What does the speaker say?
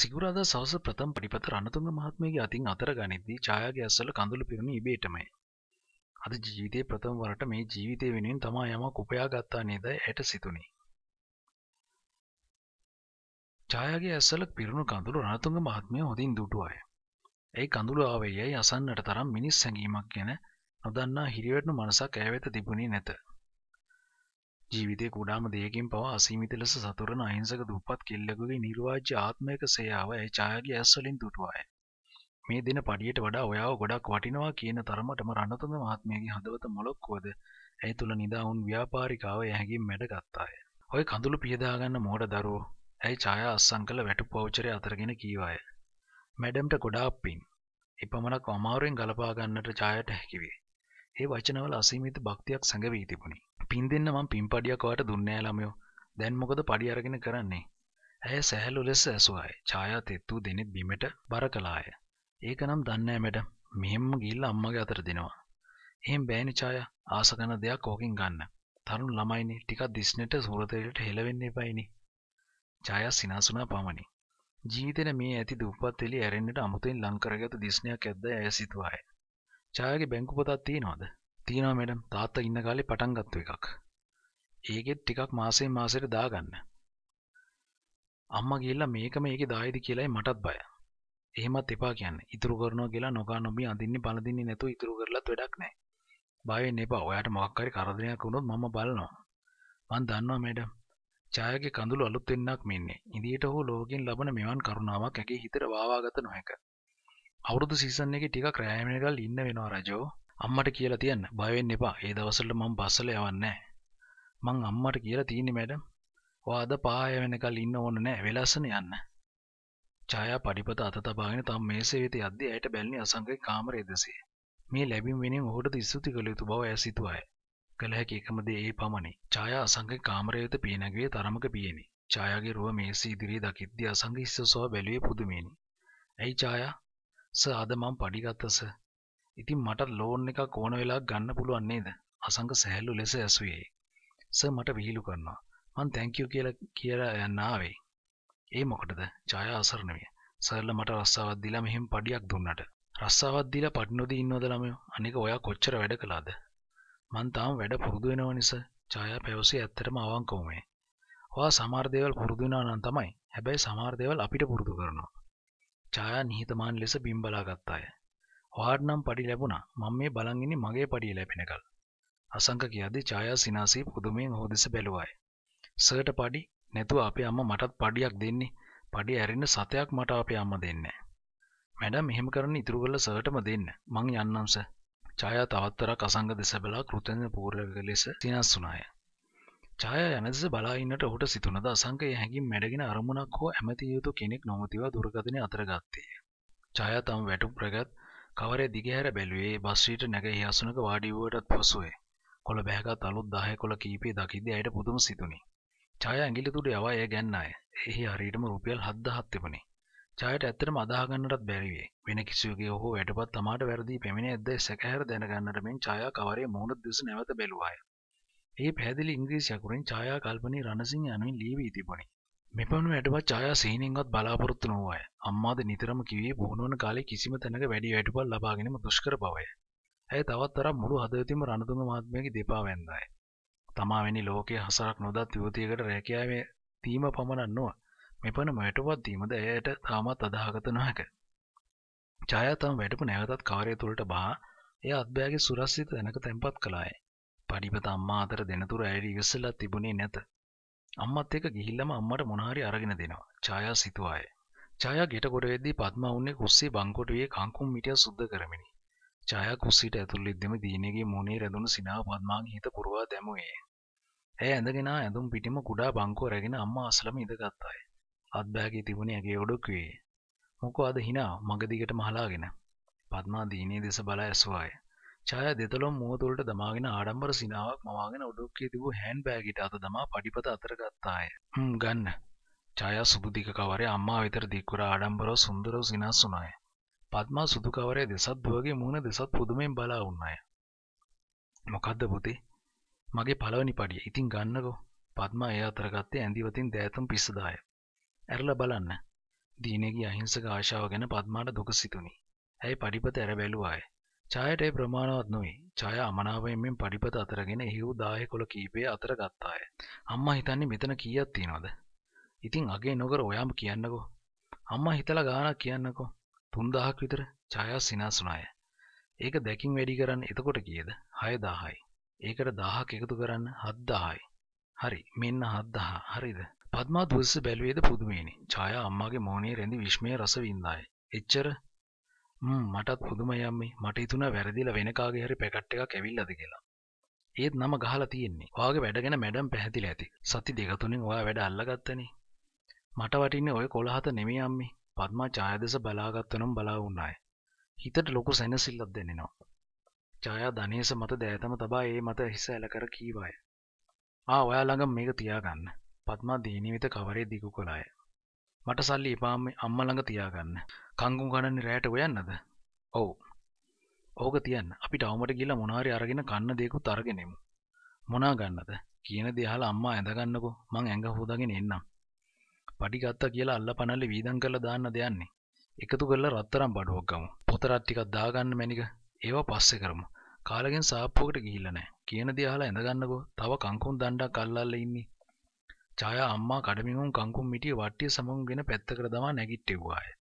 සිගුරාදා සවස ප්‍රථම පඩිපත රණතුංග මහත්මයගේ අතින් අතර ගනිද්දී ඡායාගේ ඇස්වල කඳුළු පිරුණ ඉබේටමයි. අද ජීවිතයේ ප්‍රථම වරට මේ ජීවිතය වෙනුවෙන් තමා යමක් උපයා ගත්තා නේද ඇයට සිතුණි. ඡායාගේ ඇස්වල පිරුණු කඳුළු රණතුංග මහත්මය හොඳින් දුටුවාය. ඒ කඳුළු ආවේ යයි අසන්නට තරම් මිනිස් හැඟීමක් ගැන නොදන්නා හිරිවැටුණු මනසක් ඇය වෙත තිබුණේ නැත. ජීවිතය කුඩාම දෙයකින් පවා අසීමිත ලෙස සතුරන අහිංසක දුප්පත් කෙල්ලෙකුගේ නිර්වාජ්‍ය ආත්මයක සේයාව ඒ ඡායාගේ ඇස්වලින් දුටුවාය. මේ දින පඩියට වඩා ඔයාව ගොඩක් වටිනවා කියන තරමටම රණතුංග මහත්මයාගේ හදවත මොලොක්කුවද ඇය තුල නිදා වුන් ව්‍යාපාරිකාව එහැගින් මැඩගත්තාය. ඔය කඳුළු පියදාගන්න මෝඩ දරුවෝ ඇයි ඡායා අස්සන් කළ වැටු පවුචරය අතරගෙන කීවාය. මැඩම්ට ගොඩාක් පින්. එපමණක් අමාරුවෙන් ගලපා ගන්නට ඡායාට හැකිවේ. ඒ වචනවල අසීමිත භක්තියක් සැඟවී තිබුණි. පින් දෙන්න මං පින්පඩියක් ඔයාට දුන්නේ නෑ ළමයෝ. දැන් මොකද පඩි අරගෙන කරන්නේ? ඇය සැහැල්ලු ලෙස ඇසුවාය. ඡායා තෙත්තු දෙනෙත් බිමට බර කළාය. ඒකනම් දන්නේ නෑ මැඩම්. මෙහෙම්ම ගිහිල්ලා අම්මගේ අතට දෙනවා. එහෙන් බෑනේ ඡායා. ආස කරන දෙයක් ඕකෙන් ගන්න. තරුණ ළමයිනේ ටිකක් දිස්නෙට සුරතේට හෙලවෙන්න එපායිනේ. ඡායා සිනාසුනා පමණි. ජීවිතේ මේ ඇති දුප්පත් එළිය ඇරෙන්නට අමුතෙන් ලං කරගත් දිස්නයක් ඇද්දයි ඇය සිතුවාය. ඡායාගේ බැංකු පොතක් තියෙනවද? තියෙනවා මැඩම්. තාත්තා ඉන්න කාලේ පටන් ගත්ත එකක්. ඒකෙත් ටිකක් මාසෙන් මාසෙට දාගන්න. අම්මා ගිහිල්ලා මේකම ඒකේ දායිද කියලායි මටත් බය. එහෙමත් එපා කියන්නේ. ඉතුරු කරනවා කියලා නොකා නොබී අඳින්නේ පළඳින්නේ නැතුව ඉතුරු කරලත් වැඩක් නැහැ. බය වෙන්න එපා. ඔයාට මොකක් හරි කරදරයක් වුණොත් මම බලනවා. මන් දන්නවා මැඩම්. ඡායාගේ කඳුළු අලුත් වෙන්නක් මෙන්නේ. ඉදිරියට හෝ ලෝකෙන් ලබන මෙවන් කරුණාවක් ඇගේ හිතට වාවාගත නොහැක. අවුරුදු සීසන් එක ටික ක්‍රෑමණකල් ඉන්න වෙනවා රජෝ අම්මට කියලා තියන්න බයෙන් එපා ඒ දවසල්ට මං බස්සල යවන්නේ මං අම්මට කියලා තියනෙ මැඩම් වාද පාය වෙනකල් ඉන්න ඕන නෑ වෙලස්සන යන්න ජයා පඩිපත අත තබාගෙන තම මේසේ වෙත අද්දී ඇයට බැල්නි අසංකයි කාමරේ දෙසේ මේ ලැබින් වෙනින් ඔහුට ඉස්තුති කළ යුතු බව ඇසිතුවාය කළ හැකි එකමද ඒ පමණි ජයා අසංකයි කාමරය වෙත පියනැගවේ තරමක පියනි ජයාගේ රුව මේසේ ඉදිරියේ දකිද්දී අසංග ඉස්සසවා බැලුවේ පුදුමේනි ඇයි ජයා ස අද මම පඩිගත්තස ඉතින් මට ලෝන් එක ඕන වෙලා ගන්න පුළුවන් නේද අසංග සැහැල්ලු ලෙස ඇසුයේ ස මට විහිළු කරනවා මං තැංකයු කියලා කියලා යන්න ආවේ ඒ මොකටද ජය අසරණ විය සරල මට රස්සාවක් දීලා මෙහෙම පඩියක් දුන්නට රස්සාවක් දීලා පඩි නොදී ඉන්නවද ළමයෝ අනික ඔයා කොච්චර වැඩ කළාද මං තාම වැඩ පුරුදු වෙනව නිසා ජයා පැවසුවේ ඇත්තටම අවංකවමේ ඔයා සමහර දේවල් පුරුදු වෙනවා නම් තමයි හැබැයි සමහර දේවල් අපිට පුරුදු කරනවා ඡායා නිහතමානී ලෙස බිම් බලා ගත්තාය. ඔහාට නම් පඩි ලැබුණා. මම මේ බලන් ඉන්නේ මගේ පඩිය ලැබෙනකල්. අසංක කියද්දී ඡායා සිනාසී පුදුමයෙන් ඔහු දෙස බැලුවාය. සර්ට පඩි නැතුව අපේ අම්මා මටත් පඩියක් දෙන්නේ. පඩි ඇරෙන්න සතයක් මට අපේ අම්මා දෙන්නේ. මැඩම් මෙහෙම කරන්න ඉතුරු කරලා සර්ටම දෙන්න. මං යන්නම් සර්. ඡායා තවත්තරක් අසංග දෙස බලා කෘතඥ පූර්වක ලෙස සිනස් වුණාය. ජය ඇමැස බලාඉන්නට ඔහුට සිතුනද අසංකය හැකිින් මැඩගෙන අරමුණක් හෝ ඇමති යුතු කෙනෙක් නොමතිව දුරගතන අතරගත්තය. ජය තම් වැටු ප්‍රගත් කවරේ දිගහැර බැලුවේ බස්්‍රීට නැග හිසනක වාඩිවුවටත් පසුවේ කොළ බෑගත් අලුත් දාහ කොළ කීපේ දකිද අයට පුදුම සිතුනි. ජය ඇගිලි තුට යවාය ගැන්න අය එහි හරිටම රුපියල් හද්ද හත්තපනි. ජයට ඇත්තට මදාගන්නටත් බැරිවේ වෙන කිසිවගේ හෝ වැටපත් තමාට වැරදි පෙමිණ ඇද සැකහර දැනගන්නටමින් ජයා කවරේ මූුණත් දෙස නැවත බැලවායි. ඒ පැදිලි ඉංග්‍රීසියකුරින් චායා කල්පනී රණසිංහ යනුවෙන් ලියවී තිබුණි. මෙපමණ වැඩවත් ඡායා සීනින්වත් බලාපොරොත්තු නොවූ අය. අම්මාද නිතරම කිව්වේ පුහුණුවන කාලේ කිසිම තැනක වැඩි වැඩිපල් ලබා ගැනීම දුෂ්කර බවය. ඇය තවත් තරම් මුළු හදවතින්ම රණතුංග මහත්මයාගේ දෙපා වැන්දාය. තමා වැනි ලෝකයේ හසරක් නොදත් යුවතියකට රැකියාවේ තීම පමණක් නොව මෙපමණ වැටුපත් දීමද ඇයට තාමත් අදාහගත නොහැක. ඡායා තම වැටුප නැවතත් කාර්යය තුළට බහා එය අත්බෑගේ සුරස්සිත තැනක තැන්පත් කළාය. පඩිපත අම්මා අතර දෙනතුර ඇයට ඉවසලා තිබුණේ නැත. අම්මත් එක ගිහිල්ලම අම්මට මොනහරි අරගෙන දෙනවා. ඡායා සිතුවාය. ඡායා ගෙට ගොඩ වෙද්දී පද්මා උන්නේ කුස්සේ බංකොටුවේ කංකුම් මිටිය සුද්ධ කරමිනි. ඡායා කුස්සියට ඇතුල් වෙද්දීම දීනේගේ මොනේ රැඳුණු සිනාව පද්මාගේ හිත පුරවා දැමුවේ. ඇය ඇඳගෙන ඇඳුම් පිටිම කුඩා බංකුව රැගෙන අම්මා අසලම ඉඳගත්තාය. අත් බෑගේ තිබුණේ ඇගේ ඔඩොක් වේ. මොකෝ අද hina මග දිගටම හලාගෙන. පద్මා දීනේ දෙස බලා ඇසුවාය. ඡායා දෙතලොම් මුව තුළට දමාගෙන ආඩම්බර සිනාවක් මවාගෙන උඩුක්කේ තිබූ හෑන්ඩ් බෑග් එක අත දමා පඩිපත අතර ගත්තාය. "හ්ම් ගන්න." ඡායා සුදු දිග කවරේ අම්මා වෙතට දික්කර ආඩම්බරව සුන්දරව සිනස් වුණාය. පද්මා සුදු කවරේ දෙසත් දුවගේ මුහුණ දෙසත් පුදුමයෙන් බලා වුණාය. "මොකද්ද පුතේ?" "මගේ පළවෙනි පඩිය. ඉතින් ගන්නකෝ." පද්මා එය අතර ගත්තේ ඇඳිවතින් දෑතුම් පිස්සදාය. "ඇරලා බලන්න." දීනගේ අහිංසක ආශාව ගැන පද්මාට දුක සිතුණි. ඇයි පඩිපත ඇර බැලුවාය. ඡායට ඒ ප්‍රමාණවත් නොවේ. ඡාය අමනාපයෙන් පඩිපත අතරගෙන හිව් 10 කොළ කීපය අතර ගත්තාය. අම්මා හිතන්නේ මෙතන කීයක් තියනවද? ඉතින් අගේ නොකර ඔයාම කියන්නකෝ. අම්මා හිතලා ගානක් කියන්නකෝ. 3000ක් විතර ඡායා සිනාසුනාය. ඒක දැකින් වැඩි කරන්න එතකොට කීයද? 6000යි. ඒකට 1000ක් එකතු කරන්න 7000යි. හරි මෙන්න 7000 හරිද? පද්මා දුස්ස බැලුවේද පුදුමේනි. ඡායා අම්මාගේ මෝනේ රැඳි විශ්මයේ රස වින්දාය. එච්චර මටත් පුදුමයම්මේ මට තුන වැරදිල වෙනකාගේ හරි පැකට් එක කැවිල්ලද කියලා ඒත් නම ගහලා තියෙන්නේ වාගේ වැඩගෙන මැඩම් පැහැදිල ඇති සති දෙකතුනින් ඔයා වැඩ අල්ලගත්තනේ මට වටින්නේ ඔය කොළහත නෙමේ අම්මේ පත්මා ඡායදෙස බලාගත්තනම් බලා වුණාය හිතට ලොකු සැනසිල්ලක් දෙන්නෙනවා ජයා ධනේස මත දෑතම තබා ඒ මත හිස ඇල කර කීවාය. ආ ඔයා ළඟ මේක තියාගන්න. පත්මා දීනිවිත කවරේ දිගු කළාය. මට සල්ලි එපාම අම්ම ළඟ තියාගන්න කංගු ගණන්නේ රෑට ඔයන්නද ඔව් ඕක තියන්න අපිට අවමට ගිල්ලා මොනාරි අරගෙන කන්න දෙයකුත් අරගෙනෙමු මොනා ගන්නද කියන දෙහලා අම්මා ඇඳගන්නකෝ මං ඇඟ හොදාගෙන එන්නම් පඩි ගත්තා කියලා අල්ල පනල්ලේ වීදම් කරලා දාන්න දෙන්නේ එකතු කරලා රත්තරන් බඩුවක් ගමු පොතරත් ටිකක් දාගන්න මැනික ඒවා පස්සේ කරමු කාලගෙන් සාප්පුවකට ගිහිල්ලා නැහැ කියන දේ අහලා ඇඳගන්නකෝ තව කංකුන් දණ්ඩක් අල්ලල්ලා ඉන්නේ ජය අම්මා කඩමිහුම් කංකුම් මිටිය වට්ටිය සමගුගෙන පැත්තකට දමා නැගිට්ටෙව්වාය.